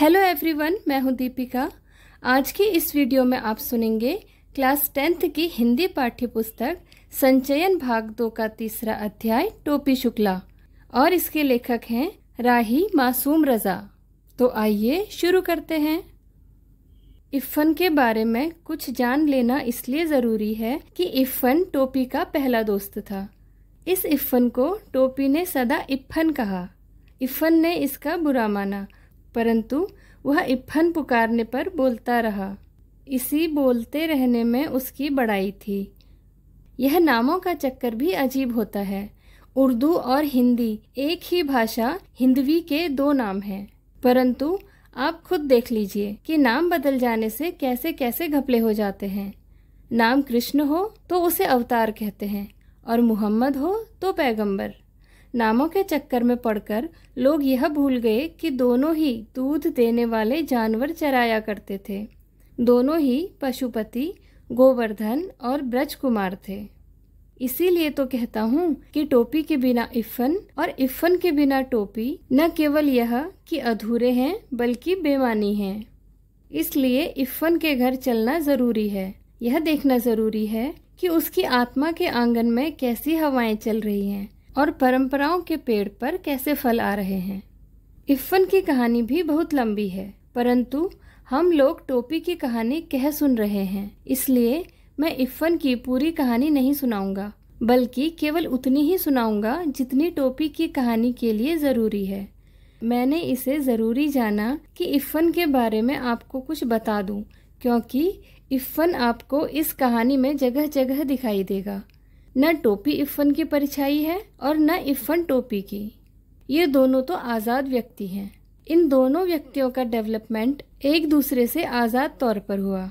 hello everyone मैं हूं दीपिका आज की इस वीडियो में आप सुनेंगे क्लास टेंथ की हिंदी पाठ्य पुस्तक संचयन भाग दो का तीसरा अध्याय टोपी शुक्ला और इसके लेखक हैं राही मासूम रजा तो आइए शुरू करते हैं इफ़न के बारे में कुछ जान लेना इसलिए ज़रूरी है कि इफ़न टोपी का पहला दोस्त था इस इफ़न को टोपी ने सदा इफ़न कहा इफ़न ने इसका बुरा माना परंतु वह इफ्फन पुकारने पर बोलता रहा इसी बोलते रहने में उसकी बड़ाई थी यह नामों का चक्कर भी अजीब होता है उर्दू और हिंदी एक ही भाषा हिंदवी के दो नाम हैं परंतु आप खुद देख लीजिए कि नाम बदल जाने से कैसे कैसे घपले हो जाते हैं नाम कृष्ण हो तो उसे अवतार कहते हैं और मुहम्मद हो तो पैगंबर नामों के चक्कर में पड़कर लोग यह भूल गए कि दोनों ही दूध देने वाले जानवर चराया करते थे दोनों ही पशुपति गोवर्धन और ब्रज कुमार थे इसीलिए तो कहता हूँ कि टोपी के बिना इफ़न और इफ़न के बिना टोपी न केवल यह कि अधूरे हैं बल्कि बेमानी हैं इसलिए इफ़न के घर चलना ज़रूरी है यह देखना ज़रूरी है कि उसकी आत्मा के आंगन में कैसी हवाएं चल रही हैं और परंपराओं के पेड़ पर कैसे फल आ रहे हैं इफ्फन की कहानी भी बहुत लंबी है परंतु हम लोग टोपी की कहानी कह सुन रहे हैं इसलिए मैं इफ्फन की पूरी कहानी नहीं सुनाऊंगा बल्कि केवल उतनी ही सुनाऊंगा जितनी टोपी की कहानी के लिए ज़रूरी है मैंने इसे ज़रूरी जाना कि इफ्फन के बारे में आपको कुछ बता दूं क्योंकि इफ्फन आपको इस कहानी में जगह जगह दिखाई देगा न टोपी इफ़न की परछाई है और न इफ़न टोपी की ये दोनों तो आज़ाद व्यक्ति हैं इन दोनों व्यक्तियों का डेवलपमेंट एक दूसरे से आज़ाद तौर पर हुआ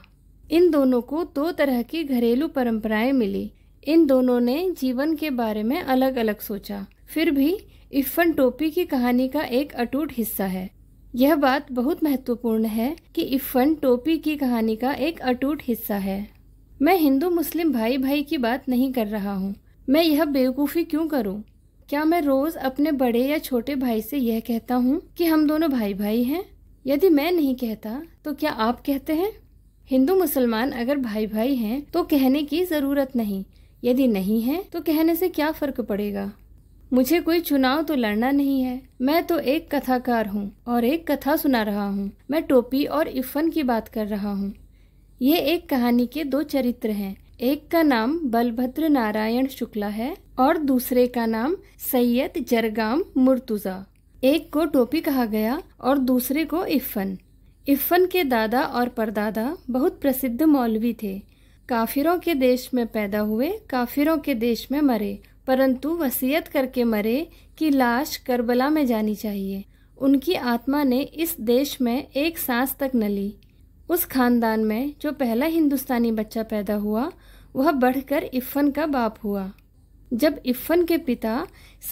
इन दोनों को दो तरह की घरेलू परंपराएं मिली इन दोनों ने जीवन के बारे में अलग अलग सोचा फिर भी इफ़न टोपी की कहानी का एक अटूट हिस्सा है यह बात बहुत महत्वपूर्ण है कि इफ़न टोपी की कहानी का एक अटूट हिस्सा है मैं हिंदू मुस्लिम भाई भाई की बात नहीं कर रहा हूँ मैं यह बेवकूफ़ी क्यों करूँ क्या मैं रोज़ अपने बड़े या छोटे भाई से यह कहता हूँ कि हम दोनों भाई भाई हैं यदि मैं नहीं कहता तो क्या आप कहते हैं हिंदू मुसलमान अगर भाई भाई हैं तो कहने की ज़रूरत नहीं यदि नहीं है तो कहने से क्या फ़र्क पड़ेगा मुझे कोई चुनाव तो लड़ना नहीं है मैं तो एक कथाकार हूँ और एक कथा सुना रहा हूँ मैं टोपी और इफ़न की बात कर रहा हूँ ये एक कहानी के दो चरित्र हैं एक का नाम बलभद्र नारायण शुक्ला है और दूसरे का नाम सैयद जरगाम मुर्तुजा एक को टोपी कहा गया और दूसरे को इफ़न इफ़न के दादा और परदादा बहुत प्रसिद्ध मौलवी थे काफिरों के देश में पैदा हुए काफिरों के देश में मरे परंतु वसीयत करके मरे कि लाश करबला में जानी चाहिए उनकी आत्मा ने इस देश में एक सांस तक न ली उस खानदान में जो पहला हिंदुस्तानी बच्चा पैदा हुआ वह बढ़कर इफ़न का बाप हुआ जब इफ़न के पिता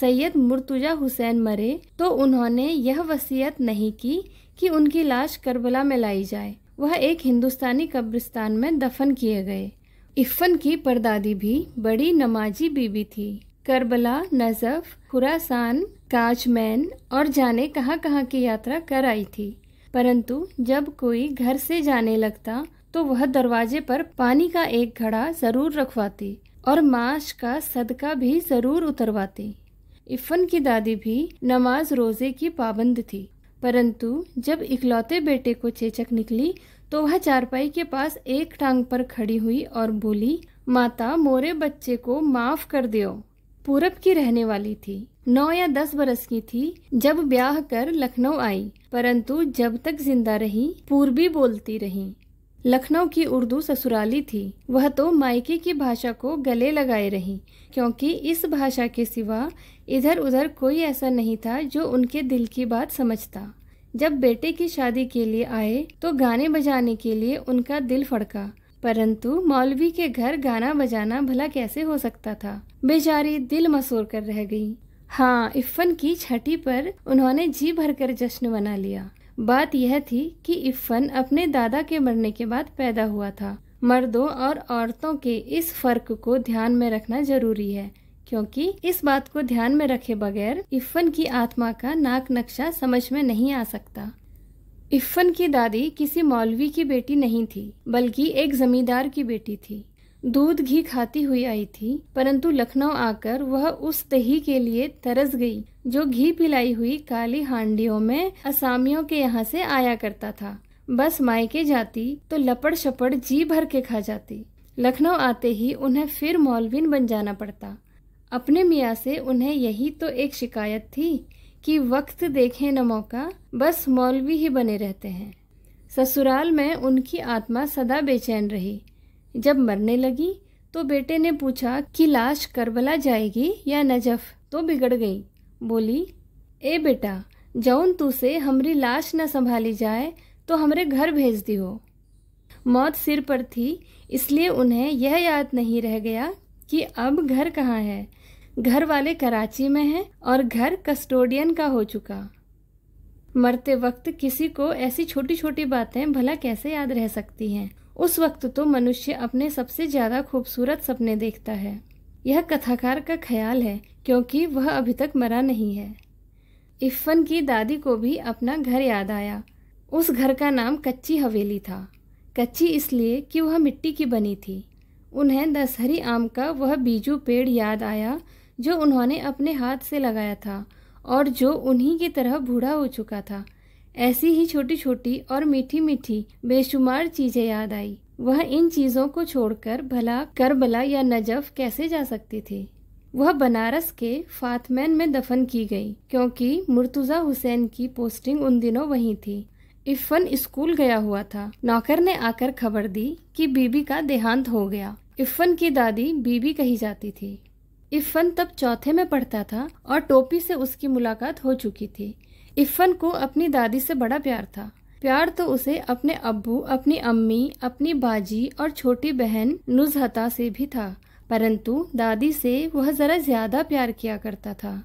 सैयद मुर्तुजा हुसैन मरे तो उन्होंने यह वसीयत नहीं की कि उनकी लाश करबला में लाई जाए वह एक हिंदुस्तानी कब्रिस्तान में दफन किए गए इफ़न की परदादी भी बड़ी नमाजी बीबी थी करबला नजफ खुरासान काजमैन और जाने कहाँ कहाँ की यात्रा कर आई थी परंतु जब कोई घर से जाने लगता तो वह दरवाजे पर पानी का एक घड़ा जरूर रखवाती और माश का सदका भी जरूर उतरवाती इफ़न की दादी भी नमाज रोज़े की पाबंद थी परंतु जब इकलौते बेटे को चेचक निकली तो वह चारपाई के पास एक टांग पर खड़ी हुई और बोली माता मोरे बच्चे को माफ़ कर दियो पूरब की रहने वाली थी नौ या दस बरस की थी जब ब्याह कर लखनऊ आई परंतु जब तक जिंदा रही पूर्वी बोलती रही लखनऊ की उर्दू ससुराली थी वह तो मायके की भाषा को गले लगाए रही क्योंकि इस भाषा के सिवा इधर उधर कोई ऐसा नहीं था जो उनके दिल की बात समझता जब बेटे की शादी के लिए आए तो गाने बजाने के लिए उनका दिल फड़का परंतु मौलवी के घर गाना बजाना भला कैसे हो सकता था बेचारी दिल मसूर कर रह गई हाँ इफ़न की छठी पर उन्होंने जी भरकर जश्न मना लिया बात यह थी कि इफ़न अपने दादा के मरने के बाद पैदा हुआ था मर्दों और औरतों के इस फर्क को ध्यान में रखना जरूरी है क्योंकि इस बात को ध्यान में रखे बगैर इफ़न की आत्मा का नाक नक्शा समझ में नहीं आ सकता इफ़न की दादी किसी मौलवी की बेटी नहीं थी बल्कि एक जमींदार की बेटी थी दूध घी खाती हुई आई थी परंतु लखनऊ आकर वह उस दही के लिए तरस गई जो घी पिलाई हुई काली हांडियों में असामियों के यहाँ से आया करता था बस मायके जाती तो लपड़ शपड़ जी भर के खा जाती लखनऊ आते ही उन्हें फिर मौलविन बन जाना पड़ता अपने मियाँ से उन्हें यही तो एक शिकायत थी कि वक्त देखें न मौका बस मौलवी ही बने रहते हैं ससुराल में उनकी आत्मा सदा बेचैन रही जब मरने लगी तो बेटे ने पूछा कि लाश करबला जाएगी या नजफ तो बिगड़ गई बोली ए बेटा जौन तू से हमारी लाश न संभाली जाए तो हमरे घर भेज दी हो मौत सिर पर थी इसलिए उन्हें यह याद नहीं रह गया कि अब घर कहाँ है घर वाले कराची में हैं और घर कस्टोडियन का हो चुका मरते वक्त किसी को ऐसी छोटी छोटी बातें भला कैसे याद रह सकती हैं उस वक्त तो मनुष्य अपने सबसे ज्यादा खूबसूरत सपने देखता है यह कथाकार का ख्याल है क्योंकि वह अभी तक मरा नहीं है इफ्फन की दादी को भी अपना घर याद आया उस घर का नाम कच्ची हवेली था कच्ची इसलिए कि वह मिट्टी की बनी थी उन्हें दशहरी आम का वह बीजू पेड़ याद आया जो उन्होंने अपने हाथ से लगाया था और जो उन्हीं की तरह बूढ़ा हो चुका था ऐसी ही छोटी छोटी और मीठी मीठी बेशुमार चीजें याद आई वह इन चीजों को छोड़कर भला करबला या नजफ कैसे जा सकती थी वह बनारस के फातमैन में दफन की गई क्योंकि मुर्तुजा हुसैन की पोस्टिंग उन दिनों वहीं थी इफन स्कूल गया हुआ था नौकर ने आकर खबर दी कि बीबी का देहांत हो गया इफन की दादी बीबी कही जाती थी इफन तब चौथे में पढ़ता था और टोपी से उसकी मुलाकात हो चुकी थी इफ़न को अपनी दादी से बड़ा प्यार था प्यार तो उसे अपने अब्बू अपनी अम्मी अपनी बाजी और छोटी बहन नुजहता से भी था परंतु दादी से वह ज़रा ज़्यादा प्यार किया करता था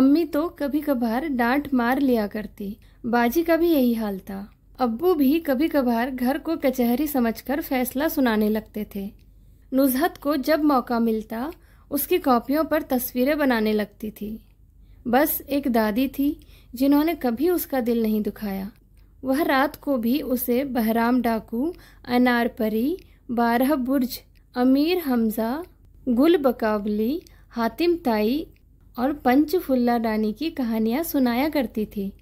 अम्मी तो कभी कभार डांट मार लिया करती बाजी का भी यही हाल था अब्बू भी कभी कभार घर को कचहरी समझकर फैसला सुनाने लगते थे नुजहत को जब मौका मिलता उसकी कॉपियों पर तस्वीरें बनाने लगती थी बस एक दादी थी जिन्होंने कभी उसका दिल नहीं दुखाया वह रात को भी उसे बहराम डाकू अनारपरी बारह बुर्ज अमीर हमजा गुल बकावली हातिम ताई और पंच फुल्ला रानी की कहानियाँ सुनाया करती थी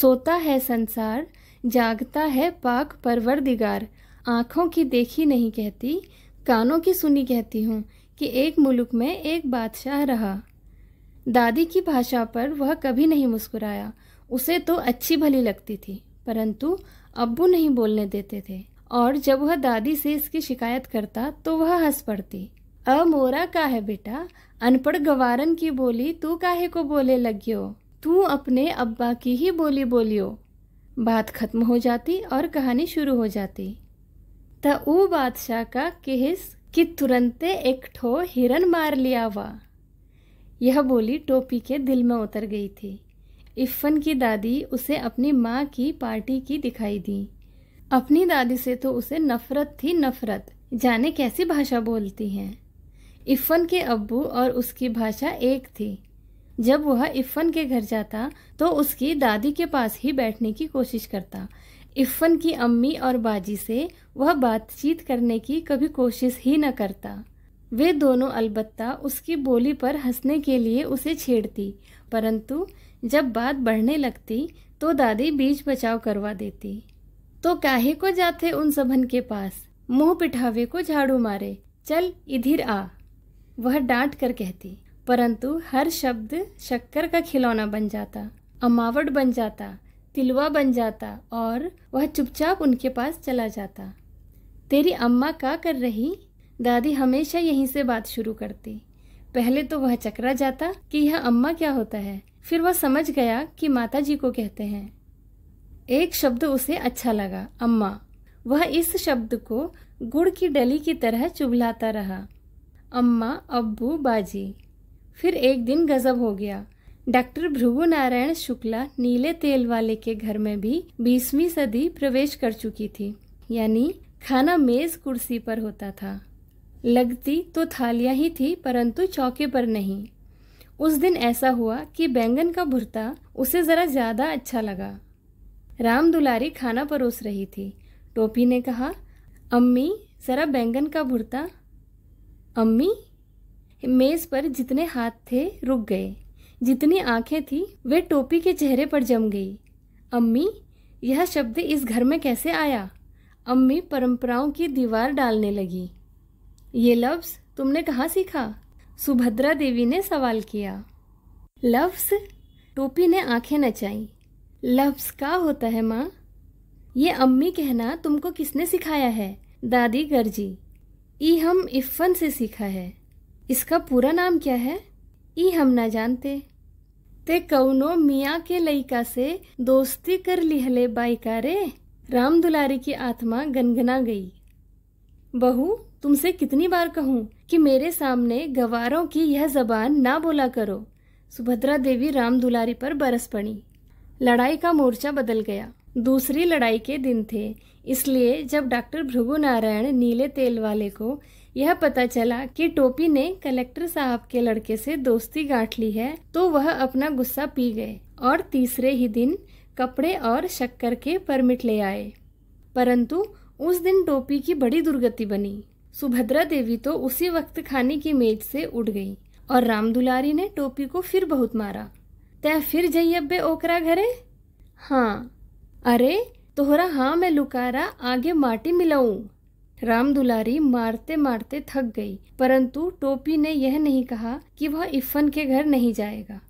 सोता है संसार जागता है पाक परवर दिगार आँखों की देखी नहीं कहती कानों की सुनी कहती हूँ कि एक मुल्क में एक बादशाह रहा दादी की भाषा पर वह कभी नहीं मुस्कुराया उसे तो अच्छी भली लगती थी परंतु अब्बू नहीं बोलने देते थे और जब वह दादी से इसकी शिकायत करता तो वह हंस पड़ती अ मोरा का है बेटा अनपढ़ गवारन की बोली तू काहे को बोले लगियो तू अपने अब्बा की ही बोली बोलियो बात खत्म हो जाती और कहानी शुरू हो जाती त ऊ बादशाह का केहिस कि तुरंत एक ठो हिरन मार लिया हुआ यह बोली टोपी के दिल में उतर गई थी इफ़न की दादी उसे अपनी माँ की पार्टी की दिखाई दी अपनी दादी से तो उसे नफ़रत थी नफ़रत जाने कैसी भाषा बोलती हैं इफ़न के अब्बू और उसकी भाषा एक थी जब वह इफ़न के घर जाता तो उसकी दादी के पास ही बैठने की कोशिश करता इफ़न की अम्मी और बाजी से वह बातचीत करने की कभी कोशिश ही न करता वे दोनों अलबत्ता उसकी बोली पर हंसने के लिए उसे छेड़ती परंतु जब बात बढ़ने लगती तो दादी बीज बचाव करवा देती तो काहे को जाते उन सबन के पास मुंह पिठावे को झाड़ू मारे चल इधर आ वह डांट कर कहती परंतु हर शब्द शक्कर का खिलौना बन जाता अमावट बन जाता तिलवा बन जाता और वह चुपचाप उनके पास चला जाता तेरी अम्मा का कर रही दादी हमेशा यहीं से बात शुरू करती पहले तो वह चकरा जाता कि यह अम्मा क्या होता है फिर वह समझ गया कि माता जी को कहते हैं एक शब्द उसे अच्छा लगा अम्मा वह इस शब्द को गुड़ की डली की तरह चुभलाता रहा अम्मा अब्बू बाजी फिर एक दिन गजब हो गया डॉक्टर भ्रुवु नारायण शुक्ला नीले तेल वाले के घर में भी बीसवीं सदी प्रवेश कर चुकी थी यानी खाना मेज कुर्सी पर होता था लगती तो थालियां ही थी परंतु चौके पर नहीं उस दिन ऐसा हुआ कि बैंगन का भुरता उसे ज़रा ज़्यादा अच्छा लगा राम दुलारी खाना परोस रही थी टोपी ने कहा अम्मी ज़रा बैंगन का भुरता अम्मी मेज़ पर जितने हाथ थे रुक गए जितनी आंखें थी वे टोपी के चेहरे पर जम गई अम्मी यह शब्द इस घर में कैसे आया अम्मी परंपराओं की दीवार डालने लगी ये लफ्ज़ तुमने कहाँ सीखा सुभद्रा देवी ने सवाल किया लफ्ज़ टोपी ने आंखें नचाई लफ्ज़ का होता है माँ ये अम्मी कहना तुमको किसने सिखाया है दादी गर्जी ई हम इफ़न से सीखा है इसका पूरा नाम क्या है ई हम ना जानते ते कौनो मियाँ के लयिका से दोस्ती कर लिहले बाई रे राम दुलारी की आत्मा गनगना गई बहू तुमसे कितनी बार कहूँ कि मेरे सामने गवारों की यह जबान ना बोला करो सुभद्रा देवी राम दुलारी पर बरस पड़ी लड़ाई का मोर्चा बदल गया दूसरी लड़ाई के दिन थे इसलिए जब डॉक्टर भृगु नारायण नीले तेल वाले को यह पता चला कि टोपी ने कलेक्टर साहब के लड़के से दोस्ती गांठ ली है तो वह अपना गुस्सा पी गए और तीसरे ही दिन कपड़े और शक्कर के परमिट ले आए परंतु उस दिन टोपी की बड़ी दुर्गति बनी सुभद्रा देवी तो उसी वक्त खाने की मेज से उठ गई और राम दुलारी ने टोपी को फिर बहुत मारा तय फिर अब्बे ओकरा घरे हाँ अरे तोहरा हाँ मैं लुकारा आगे माटी मिलाऊ राम दुलारी मारते मारते थक गई परंतु टोपी ने यह नहीं कहा कि वह इफ़न के घर नहीं जाएगा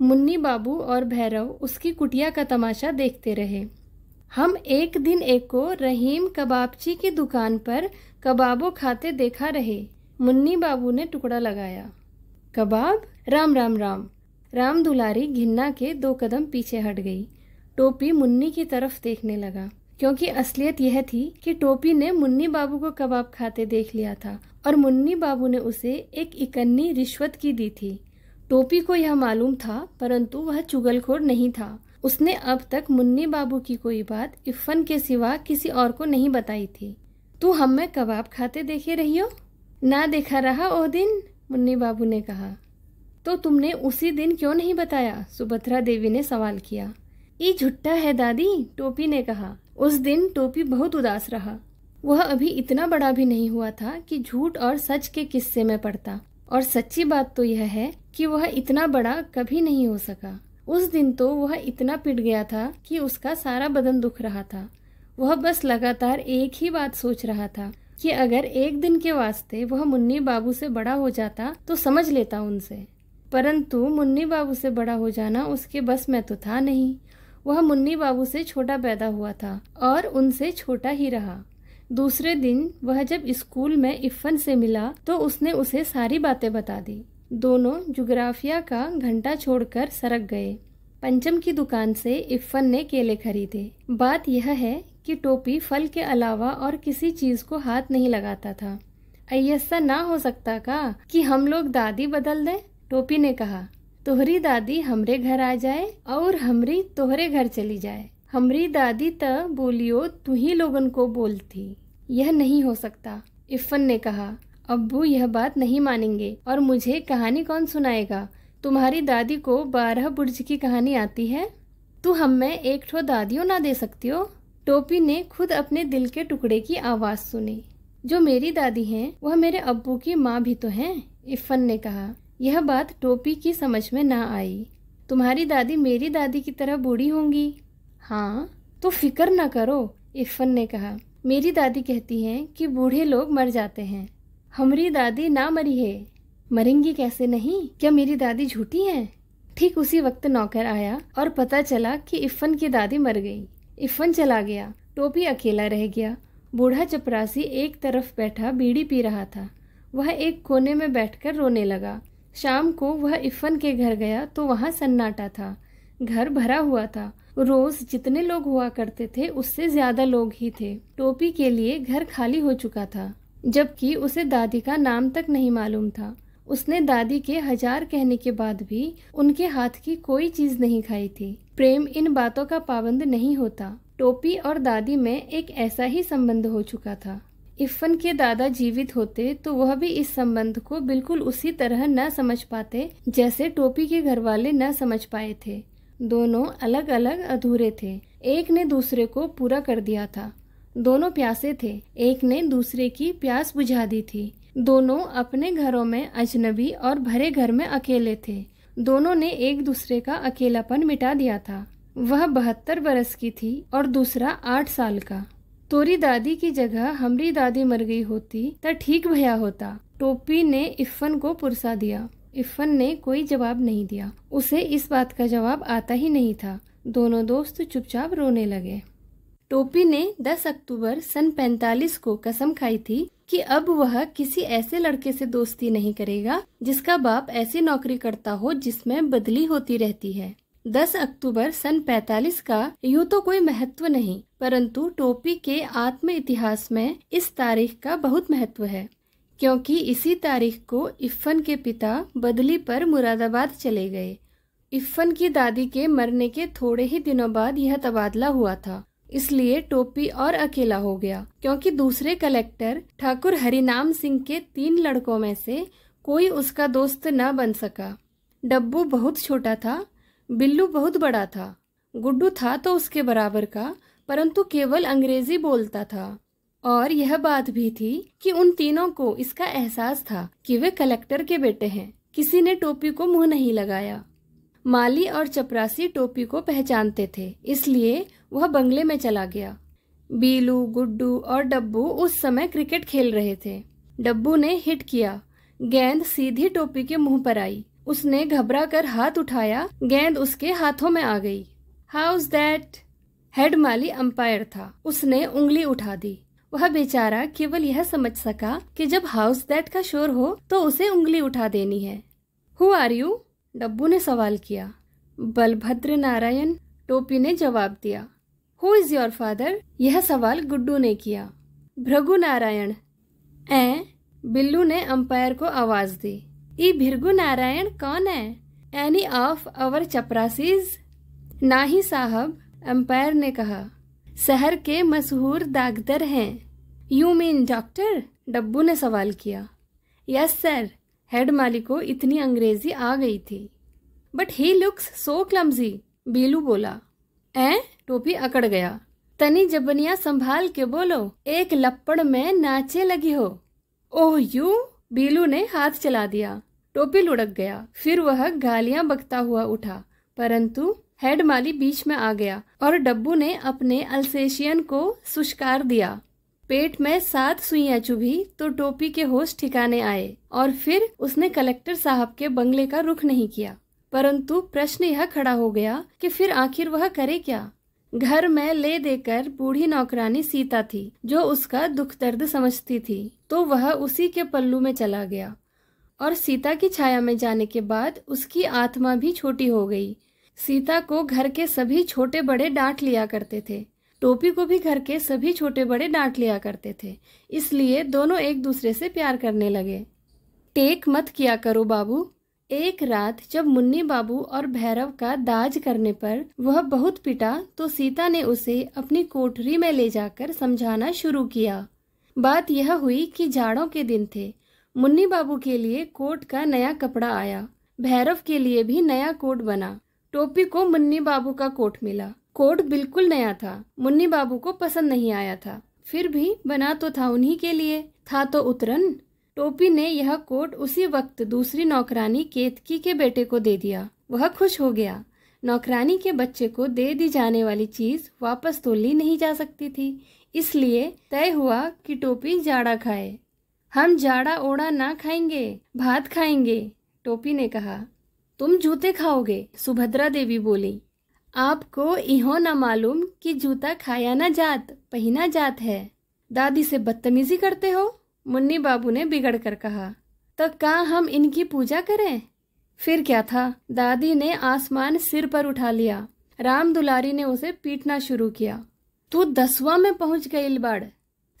मुन्नी बाबू और भैरव उसकी कुटिया का तमाशा देखते रहे हम एक दिन एक को रहीम कबाबची की दुकान पर कबाबों खाते देखा रहे मुन्नी बाबू ने टुकड़ा लगाया कबाब राम राम राम राम दुलारी घिन्ना के दो कदम पीछे हट गई टोपी मुन्नी की तरफ देखने लगा क्योंकि असलियत यह थी कि टोपी ने मुन्नी बाबू को कबाब खाते देख लिया था और मुन्नी बाबू ने उसे एक इकन्नी रिश्वत की दी थी टोपी को यह मालूम था परंतु वह चुगलखोर नहीं था उसने अब तक मुन्नी बाबू की कोई बात इफ़न के सिवा किसी और को नहीं बताई थी तू हम में कबाब खाते देखे रही हो ना देखा रहा ओ दिन मुन्नी बाबू ने कहा तो तुमने उसी दिन क्यों नहीं बताया सुभद्रा देवी ने सवाल किया ई झुट्टा है दादी टोपी ने कहा उस दिन टोपी बहुत उदास रहा वह अभी इतना बड़ा भी नहीं हुआ था कि झूठ और सच के किस्से में पड़ता और सच्ची बात तो यह है कि वह इतना बड़ा कभी नहीं हो सका उस दिन तो वह इतना पिट गया था कि उसका सारा बदन दुख रहा था वह बस लगातार एक ही बात सोच रहा था कि अगर एक दिन के वास्ते वह मुन्नी बाबू से बड़ा हो जाता तो समझ लेता उनसे परंतु मुन्नी बाबू से बड़ा हो जाना उसके बस में तो था नहीं वह मुन्नी बाबू से छोटा पैदा हुआ था और उनसे छोटा ही रहा दूसरे दिन वह जब स्कूल में इफ़न से मिला तो उसने उसे सारी बातें बता दी दोनों जुग्राफिया का घंटा छोड़कर सरक गए पंचम की दुकान से इफ़न ने केले खरीदे बात यह है कि टोपी फल के अलावा और किसी चीज़ को हाथ नहीं लगाता था ऐसा ना हो सकता का कि हम लोग दादी बदल दें टोपी ने कहा तोहरी दादी हमरे घर आ जाए और हमरी तोहरे घर चली जाए हमरी दादी त बोलियो तू ही लोगन को बोलती यह नहीं हो सकता इफ़न ने कहा अब्बू यह बात नहीं मानेंगे और मुझे कहानी कौन सुनाएगा तुम्हारी दादी को बारह बुर्ज की कहानी आती है तू तो हमें एक ठो दादियों ना दे सकती हो टोपी ने खुद अपने दिल के टुकड़े की आवाज़ सुनी जो मेरी दादी हैं वह मेरे अब्बू की माँ भी तो हैं इफ़न ने कहा यह बात टोपी की समझ में ना आई तुम्हारी दादी मेरी दादी की तरह बूढ़ी होंगी हाँ तो फिक्र ना करो इफ़न ने कहा मेरी दादी कहती हैं कि बूढ़े लोग मर जाते हैं हमारी दादी ना मरी है मरेंगी कैसे नहीं क्या मेरी दादी झूठी है ठीक उसी वक्त नौकर आया और पता चला कि इफ़न की दादी मर गई इफ़न चला गया टोपी अकेला रह गया बूढ़ा चपरासी एक तरफ बैठा बीड़ी पी रहा था वह एक कोने में बैठकर रोने लगा शाम को वह इफ़न के घर गया तो वहाँ सन्नाटा था घर भरा हुआ था रोज़ जितने लोग हुआ करते थे उससे ज़्यादा लोग ही थे टोपी के लिए घर खाली हो चुका था जबकि उसे दादी का नाम तक नहीं मालूम था उसने दादी के हजार कहने के बाद भी उनके हाथ की कोई चीज नहीं खाई थी प्रेम इन बातों का पाबंद नहीं होता टोपी और दादी में एक ऐसा ही संबंध हो चुका था इफन के दादा जीवित होते तो वह भी इस संबंध को बिल्कुल उसी तरह न समझ पाते जैसे टोपी के घर वाले न समझ पाए थे दोनों अलग अलग अधूरे थे एक ने दूसरे को पूरा कर दिया था दोनों प्यासे थे एक ने दूसरे की प्यास बुझा दी थी दोनों अपने घरों में अजनबी और भरे घर में अकेले थे दोनों ने एक दूसरे का अकेलापन मिटा दिया था वह बहत्तर बरस की थी और दूसरा आठ साल का तोरी दादी की जगह हमरी दादी मर गई होती तो ठीक भया होता टोपी ने इफ्फन को पुरसा दिया इफ्फन ने कोई जवाब नहीं दिया उसे इस बात का जवाब आता ही नहीं था दोनों दोस्त चुपचाप रोने लगे टोपी ने 10 अक्टूबर सन 45 को कसम खाई थी कि अब वह किसी ऐसे लड़के से दोस्ती नहीं करेगा जिसका बाप ऐसी नौकरी करता हो जिसमें बदली होती रहती है 10 अक्टूबर सन 45 का यूँ तो कोई महत्व नहीं परंतु टोपी के आत्म इतिहास में इस तारीख का बहुत महत्व है क्योंकि इसी तारीख को इफ्फन के पिता बदली पर मुरादाबाद चले गए इफ्फन की दादी के मरने के थोड़े ही दिनों बाद यह तबादला हुआ था इसलिए टोपी और अकेला हो गया क्योंकि दूसरे कलेक्टर ठाकुर हरिनाम सिंह के तीन लड़कों में से कोई उसका दोस्त न बन सका डब्बू बहुत छोटा था बिल्लू बहुत बड़ा था गुड्डू था तो उसके बराबर का परंतु केवल अंग्रेजी बोलता था और यह बात भी थी कि उन तीनों को इसका एहसास था कि वे कलेक्टर के बेटे हैं किसी ने टोपी को मुंह नहीं लगाया माली और चपरासी टोपी को पहचानते थे इसलिए वह बंगले में चला गया बीलू गुड्डू और डब्बू उस समय क्रिकेट खेल रहे थे डब्बू ने हिट किया गेंद सीधी टोपी के मुंह पर आई उसने घबरा कर हाथ उठाया गेंद उसके हाथों में आ गई हाउस दैट हेड माली अंपायर था उसने उंगली उठा दी वह बेचारा केवल यह समझ सका कि जब हाउस दैट का शोर हो तो उसे उंगली उठा देनी है हु आर यू डब्बू ने सवाल किया बलभद्र नारायण टोपी ने जवाब दिया हु इज योर फादर यह सवाल गुड्डू ने किया भृगु नारायण ए बिल्लू ने अंपायर को आवाज दी ई भृगु नारायण कौन है एनी ऑफ अवर चपरासीज नाही साहब अंपायर ने कहा शहर के मशहूर दागदर हैं यू मीन डॉक्टर डब्बू ने सवाल किया यस सर हेड मालिक को इतनी अंग्रेजी आ गई थी but he looks so clumsy Bilu बोला ए टोपी अकड़ गया तनी जबनिया संभाल के बोलो एक लपड़ में नाचे लगी हो ओह यू बीलू ने हाथ चला दिया टोपी लुढ़क गया फिर वह गालियां बकता हुआ उठा परंतु हेड माली बीच में आ गया और डब्बू ने अपने अल्सेशियन को सुस्कार दिया पेट में सात सुइया चुभी तो टोपी के होश ठिकाने आए और फिर उसने कलेक्टर साहब के बंगले का रुख नहीं किया परंतु प्रश्न यह खड़ा हो गया कि फिर आखिर वह करे क्या घर में ले देकर बूढ़ी नौकरानी सीता थी जो उसका दुख दर्द समझती थी तो वह उसी के पल्लू में चला गया और सीता की छाया में जाने के बाद उसकी आत्मा भी छोटी हो गई सीता को घर के सभी छोटे बड़े डांट लिया करते थे टोपी को भी घर के सभी छोटे बड़े डांट लिया करते थे इसलिए दोनों एक दूसरे से प्यार करने लगे टेक मत किया करो बाबू एक रात जब मुन्नी बाबू और भैरव का दाज करने पर वह बहुत पिटा तो सीता ने उसे अपनी कोठरी में ले जाकर समझाना शुरू किया बात यह हुई कि जाड़ों के दिन थे मुन्नी बाबू के लिए कोट का नया कपड़ा आया भैरव के लिए भी नया कोट बना टोपी को मुन्नी बाबू का कोट मिला कोड बिल्कुल नया था मुन्नी बाबू को पसंद नहीं आया था फिर भी बना तो था उन्हीं के लिए था तो उतरन टोपी ने यह कोट उसी वक्त दूसरी नौकरानी केतकी के बेटे को दे दिया वह खुश हो गया नौकरानी के बच्चे को दे दी जाने वाली चीज वापस तो ली नहीं जा सकती थी इसलिए तय हुआ कि टोपी जाड़ा खाए हम जाड़ा ओड़ा ना खाएंगे भात खाएंगे टोपी ने कहा तुम जूते खाओगे सुभद्रा देवी बोली आपको इहो ना मालूम कि जूता खाया ना जात पहना जात है दादी से बदतमीजी करते हो मुन्नी बाबू ने बिगड़ कर कहा तो का हम इनकी पूजा करें फिर क्या था दादी ने आसमान सिर पर उठा लिया राम दुलारी ने उसे पीटना शुरू किया तू दसवा में पहुंच गई बाड़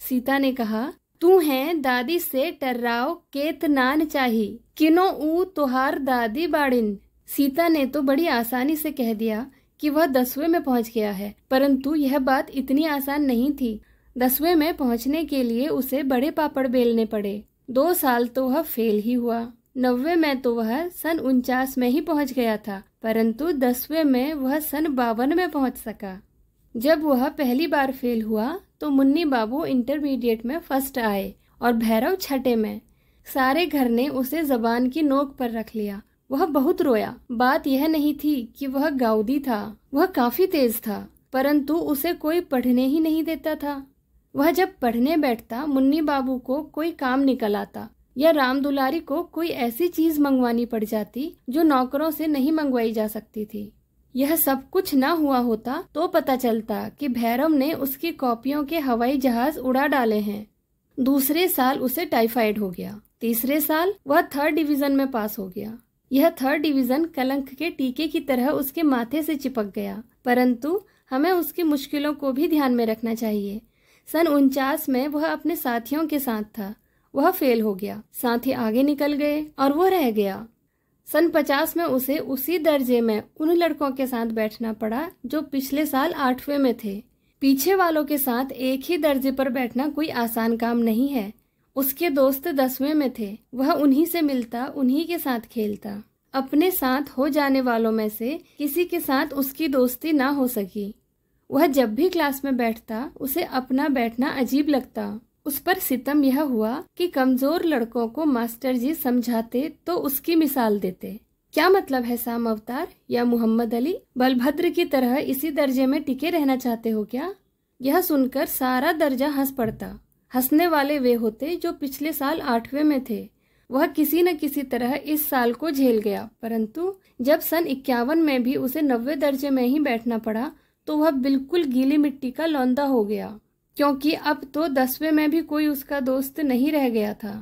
सीता ने कहा तू है दादी से टर्राओ केत नान चाही किनो ऊ तुहार दादी बाड़िन सीता ने तो बड़ी आसानी से कह दिया कि वह दसवें में पहुंच गया है परंतु यह बात इतनी आसान नहीं थी दसवें में पहुंचने के लिए उसे बड़े पापड़ बेलने पड़े दो साल तो वह फेल ही हुआ नब्बे में तो वह सन उनचास में ही पहुंच गया था परंतु दसवें में वह सन बावन में पहुंच सका जब वह पहली बार फेल हुआ तो मुन्नी बाबू इंटरमीडिएट में फर्स्ट आए और भैरव छठे में सारे घर ने उसे जबान की नोक पर रख लिया वह बहुत रोया बात यह नहीं थी कि वह गाउदी था वह काफी तेज था परंतु उसे कोई पढ़ने ही नहीं देता था वह जब पढ़ने बैठता मुन्नी बाबू को कोई काम निकल आता या राम दुलारी को कोई ऐसी चीज मंगवानी पड़ जाती जो नौकरों से नहीं मंगवाई जा सकती थी यह सब कुछ ना हुआ होता तो पता चलता कि भैरव ने उसकी कॉपियों के हवाई जहाज उड़ा डाले हैं दूसरे साल उसे टाइफाइड हो गया तीसरे साल वह थर्ड डिवीजन में पास हो गया यह थर्ड डिवीजन कलंक के टीके की तरह उसके माथे से चिपक गया परंतु हमें उसकी मुश्किलों को भी ध्यान में रखना चाहिए सन उनचास में वह अपने साथियों के साथ था वह फेल हो गया साथी आगे निकल गए और वह रह गया सन पचास में उसे उसी दर्जे में उन लड़कों के साथ बैठना पड़ा जो पिछले साल आठवें में थे पीछे वालों के साथ एक ही दर्जे पर बैठना कोई आसान काम नहीं है उसके दोस्त दसवें में थे वह उन्हीं से मिलता उन्हीं के साथ खेलता अपने साथ हो जाने वालों में से किसी के साथ उसकी दोस्ती ना हो सकी वह जब भी क्लास में बैठता उसे अपना बैठना अजीब लगता उस पर सितम यह हुआ कि कमजोर लड़कों को मास्टर जी समझाते तो उसकी मिसाल देते क्या मतलब है साम अवतार या मोहम्मद अली बलभद्र की तरह इसी दर्जे में टिके रहना चाहते हो क्या यह सुनकर सारा दर्जा हंस पड़ता हंसने वाले वे होते जो पिछले साल आठवें में थे वह किसी न किसी तरह इस साल को झेल गया परंतु जब सन इक्यावन में भी उसे नब्बे दर्जे में ही बैठना पड़ा तो वह बिल्कुल गीली मिट्टी का लौंदा हो गया क्योंकि अब तो दसवें में भी कोई उसका दोस्त नहीं रह गया था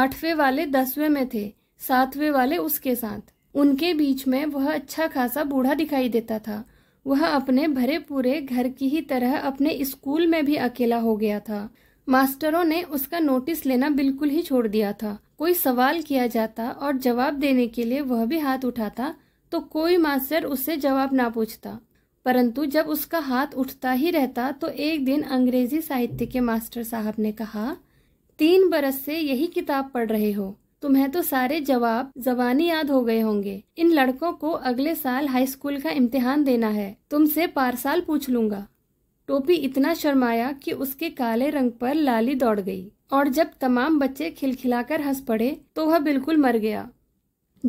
आठवें वाले दसवें में थे सातवें वाले उसके साथ उनके बीच में वह अच्छा खासा बूढ़ा दिखाई देता था वह अपने भरे पूरे घर की ही तरह अपने स्कूल में भी अकेला हो गया था मास्टरों ने उसका नोटिस लेना बिल्कुल ही छोड़ दिया था कोई सवाल किया जाता और जवाब देने के लिए वह भी हाथ उठाता तो कोई मास्टर उससे जवाब ना पूछता परंतु जब उसका हाथ उठता ही रहता तो एक दिन अंग्रेजी साहित्य के मास्टर साहब ने कहा तीन बरस से यही किताब पढ़ रहे हो तुम्हें तो सारे जवाब जबानी याद हो गए होंगे इन लड़कों को अगले साल हाई स्कूल का इम्तिहान देना है तुमसे पार साल पूछ लूंगा टोपी इतना शर्माया कि उसके काले रंग पर लाली दौड़ गई और जब तमाम बच्चे खिलखिलाकर हंस पड़े तो वह बिल्कुल मर गया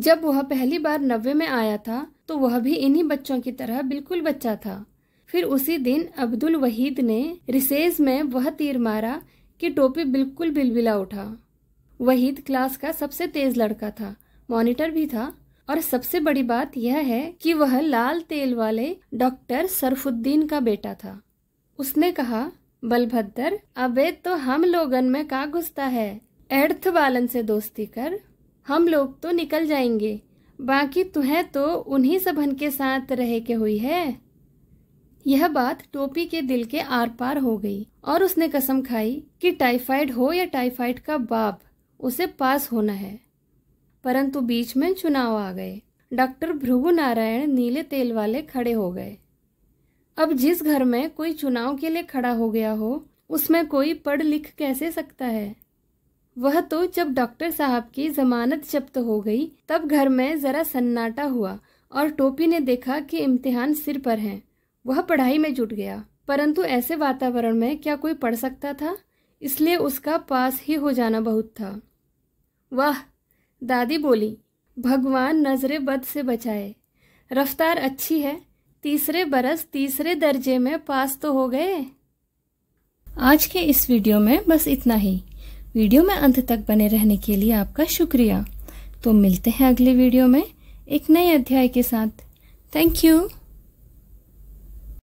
जब वह पहली बार नब्बे में आया था तो वह भी इन्हीं बच्चों की तरह बिल्कुल बच्चा था फिर उसी दिन अब्दुल वहीद ने रिसेज में वह तीर मारा कि टोपी बिल्कुल बिलबिला उठा वहीद क्लास का सबसे तेज लड़का था मॉनिटर भी था और सबसे बड़ी बात यह है कि वह लाल तेल वाले डॉक्टर सरफुद्दीन का बेटा था उसने कहा बलभद्र अबे तो हम लोगन में का घुसता है एर्थ बालन से दोस्ती कर हम लोग तो निकल जाएंगे बाकी तुम्हें तो उन्हीं सबन के साथ रह के हुई है यह बात टोपी के दिल के आर पार हो गई और उसने कसम खाई कि टाइफाइड हो या टाइफाइड का बाप उसे पास होना है परंतु बीच में चुनाव आ गए डॉक्टर भृगु नारायण नीले तेल वाले खड़े हो गए अब जिस घर में कोई चुनाव के लिए खड़ा हो गया हो उसमें कोई पढ़ लिख कैसे सकता है वह तो जब डॉक्टर साहब की जमानत जब्त हो गई तब घर में जरा सन्नाटा हुआ और टोपी ने देखा कि इम्तिहान सिर पर है वह पढ़ाई में जुट गया परंतु ऐसे वातावरण में क्या कोई पढ़ सकता था इसलिए उसका पास ही हो जाना बहुत था वाह दादी बोली भगवान नजरे बद से बचाए रफ्तार अच्छी है तीसरे बरस तीसरे दर्जे में पास तो हो गए आज के इस वीडियो में बस इतना ही वीडियो में अंत तक बने रहने के लिए आपका शुक्रिया तो मिलते हैं अगले वीडियो में एक नए अध्याय के साथ थैंक यू